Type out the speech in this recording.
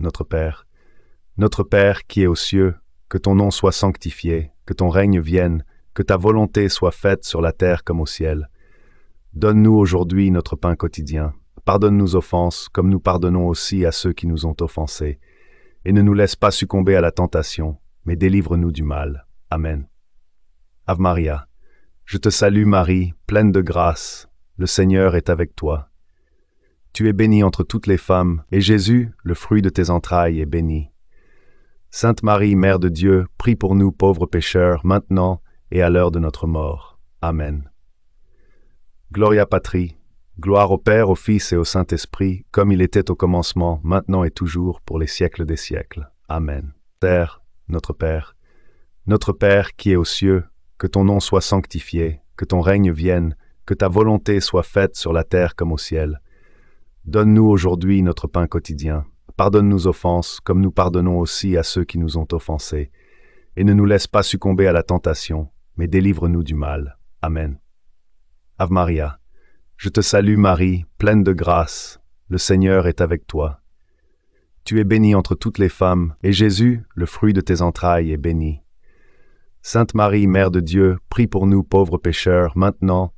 notre Père. Notre Père qui est aux cieux, que ton nom soit sanctifié, que ton règne vienne, que ta volonté soit faite sur la terre comme au ciel. Donne-nous aujourd'hui notre pain quotidien. Pardonne nos offenses, comme nous pardonnons aussi à ceux qui nous ont offensés. Et ne nous laisse pas succomber à la tentation, mais délivre-nous du mal. Amen. Ave Maria, je te salue Marie, pleine de grâce, le Seigneur est avec toi. Tu es bénie entre toutes les femmes, et Jésus, le fruit de tes entrailles, est béni. Sainte Marie, Mère de Dieu, prie pour nous pauvres pécheurs, maintenant et à l'heure de notre mort. Amen. Gloria Patri, gloire au Père, au Fils et au Saint-Esprit, comme il était au commencement, maintenant et toujours, pour les siècles des siècles. Amen. Terre, notre Père, notre Père qui est aux cieux, que ton nom soit sanctifié, que ton règne vienne, que ta volonté soit faite sur la terre comme au ciel. Donne-nous aujourd'hui notre pain quotidien. Pardonne nos offenses, comme nous pardonnons aussi à ceux qui nous ont offensés. Et ne nous laisse pas succomber à la tentation, mais délivre-nous du mal. Amen. Ave Maria, je te salue Marie, pleine de grâce, le Seigneur est avec toi. Tu es bénie entre toutes les femmes, et Jésus, le fruit de tes entrailles, est béni. Sainte Marie, Mère de Dieu, prie pour nous pauvres pécheurs, maintenant